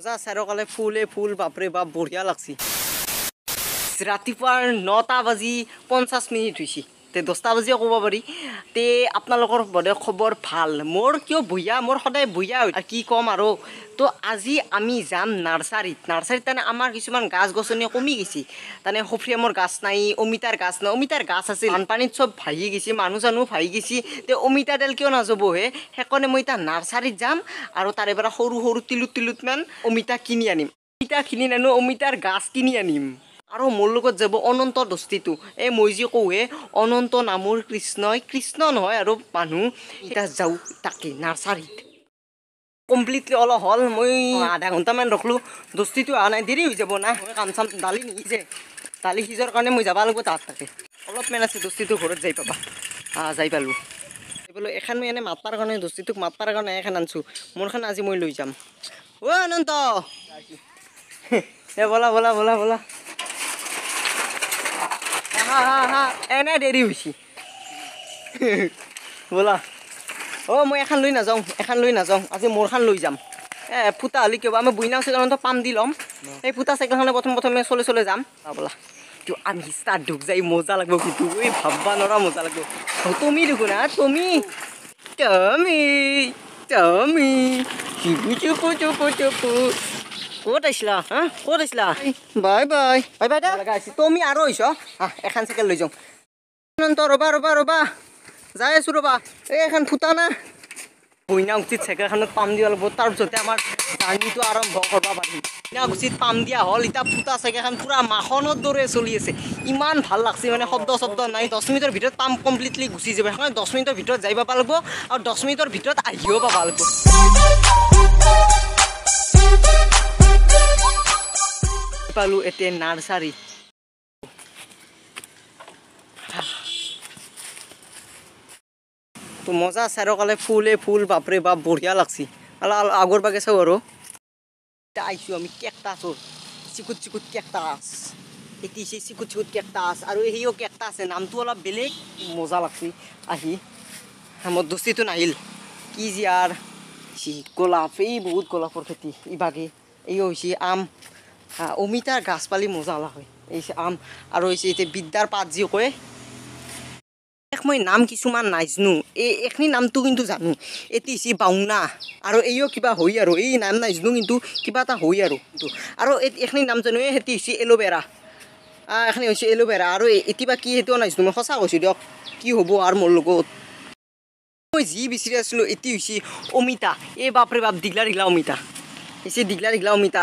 মজা চাৰ কালে ফুলে ফুল বাপৰে বাপ বঢ়িয়া লাগছি ৰাতিপুৱাৰ নটা বাজি পঞ্চাছ মিনিট হৈছে তে দহটা বাজিও ক'ব পাৰি তে আপোনালোকৰ বোধে খবৰ ভাল মোৰ কিয় বুঢ়া মোৰ সদায় বুঢ়া হয় কি ক'ম আৰু তো আজি আমি যাম নাৰ্চাৰীত নাৰ্চাৰীত তাৰমানে আমাৰ কিছুমান গছ গছনি কমি গৈছে তাৰমানে সুফ্ৰিয়ামৰ গছ নাই অমিতাৰ গছ নাই অমিতাৰ গছ আছে বানপানীত চব ভাহি গৈছে মানুহ চানুহ ভাহি গৈছে তে অমিতাডাল কিয় নাযাব হে সেইকাৰণে মই এতিয়া নাৰ্চাৰীত যাম আৰু তাৰে পৰা সৰু সৰু তিলুত তিলুতমান অমিতা কিনি আনিম অমিতা কিনি নানো অমিতাৰ গছ কিনি আনিম আৰু মোৰ লগত যাব অনন্ত দস্তিটো এই মই যি কওঁ হে অনন্ত নামৰ কৃষ্ণই কৃষ্ণ নহয় আৰু মানুহ এতিয়া যাওঁ তাকে নাৰ্চাৰীত কমপ্লিটলি অলপ হ'ল মই আধা ঘণ্টামান ৰখলোঁ দস্তিটো অহা নাই দেৰি হৈ যাব না মই কাম চাম দালি নিসিজে দালি সিজোৱাৰ কাৰণে মই যাব লাগিব তাত তাতে অলপমান আছে দস্তিটো ঘৰত যাই পাবা অঁ যাই পালোঁ বোলো এখন মই এনে মাতাৰ কাৰণে দস্তিটোক মাতাৰ কাৰণে এখন আনিছোঁ মোৰখন আজি মই লৈ যাম অ' অনন্ত এ বলা বলা বলা বলা এনে দেৰি হৈছে ব'লা অ' মই এখন লৈ নাযাওঁ এখন লৈ নাযাওঁ আজি মোৰখন লৈ যাম এ ফুটা হ'লে কিবা আমি বুইনা চাইকেলখনতো পাম দি ল'ম এই ফুটা চাইকেলখনে প্ৰথম প্ৰথমে চলে চলে যাম বোলা কিয় আমি ষ্টাৰ্ট ঢুক যাই মজা লাগিব কিন্তু এই ভাববা নৰা মজা লাগিব তুমি দেখো না তুমি তুমি তুমি ক'ত আহিছিলা হা ক'ত আহিছিলা বাই বাই বাই বাই দাদা তুমি আৰু আহিছ এখন চাইকেল লৈ যাওঁ ৰবা ৰবা ৰবা যাই আছোঁ ৰবা এই এখন ফুটা না বইনা উচিত চাইকেলখনত পাম দিব লাগিব তাৰপিছতে আমাৰ জাৰ্ণিটো আৰম্ভ কৰিব পাৰিম বইনা উচিত পাম দিয়া হ'ল এতিয়া ফুটা চাইকেলখন পূৰা মাখনৰ দৰে চলি আছে ইমান ভাল লাগছে মানে শব্দ শব্দ নাই দহ মিনিটৰ ভিতৰত পাম কমপ্লিটলি গুচি যাব সেইকাৰণে দহ মিনিটৰ ভিতৰত যাই পাব লাগিব আৰু দহ মিনিটৰ ভিতৰত আহিও পাব লাগিব পালো এতে নার্সারি তো মজা চাৰিওকালে ফুলে ফুল বাপৰে বাপ বঢ়িয়া লাগছি আলা আগৰ বাগে চাওঁ আৰু এতিয়া আহিছোঁ আমি কেকটাছৰ চিকুত চিকুট কেকটাছ এটি সেই চিকুত চিকুট কেকটাছ আৰু এইও কেকটা আছে নামটো অলপ বেলেগ মজা লাগছি আহি মোৰ দোস্তিটো নাহিল কি যে আর গোলাপ এই বহুত গোলাপৰ খেতি ইভাগে এই হৈছে আম অমিতাৰ গাছ পালি মজা হয় এই আম আৰু হৈছে এতিয়া বিদ্যাৰ পাত যি কয় এক মই নাম কিছুমান নাইজনো এই এখনি নামটো কিন্তু জানো এটি হৈছে বাউনা আৰু এইও কিবা হয় আৰু এই নাম নাইজনো কিন্তু কিবা এটা হয় আৰু কিন্তু আৰু এইখিনি নাম জানো এই সেইটি হৈছে এল'ভেৰা এইখিনি হৈছে এল'ভেৰা আৰু এতিবা কি সেইটো নাইজনো মই সঁচা কৈছোঁ দিয়ক কি হ'ব আৰু মোৰ লগত মই যি বিচাৰি আছিলোঁ এটি হৈছে অমিতা এই বাপৰে বাপ দীঘলা দীঘলা অমিতা হৈছে দীঘলা দীঘলা অমিতা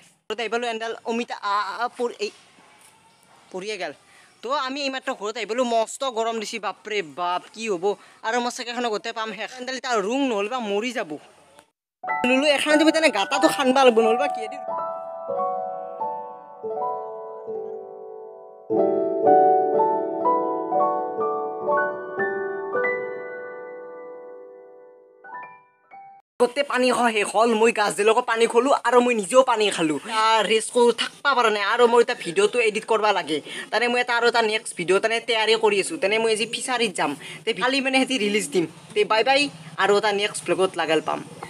ঘৰতে আহিবলোঁ এনডাল অমিতা এই পৰিয়ে গেল তো আমি এইমাত্ৰ ঘৰত আহিবলোঁ মস্ত গৰম দিছি বাপৰে বাপ কি হ'ব আৰু মই চাগেখনো গোটেই পাম শেষ এনডাল তাৰ ৰুং নহ'ল বা মৰি যাব এখন দিব তেনে গাটাটো খান্দা ল'ব নহ'লে বা কি দিম গোটেই পানী খোৱা শেষ হ'ল মই গাছডালকো পানী খোলোঁ আৰু মই নিজেও পানী খালোঁ ৰেষ্ট কৰোঁ থাকিব পৰা নাই আৰু মই এটা ভিডিঅ'টো এডিট কৰিব লাগে তাৰে মই এটা আৰু এটা নেক্সট ভিডিঅ' তাৰে তৈয়াৰী কৰি আছোঁ তেনে মই আজি ফিচাৰীত যাম তে ভালি মানে সিহঁতি ৰিলিজ দিম তে বাই বাই আৰু এটা নেক্সট ব্লগত লাগাল পাম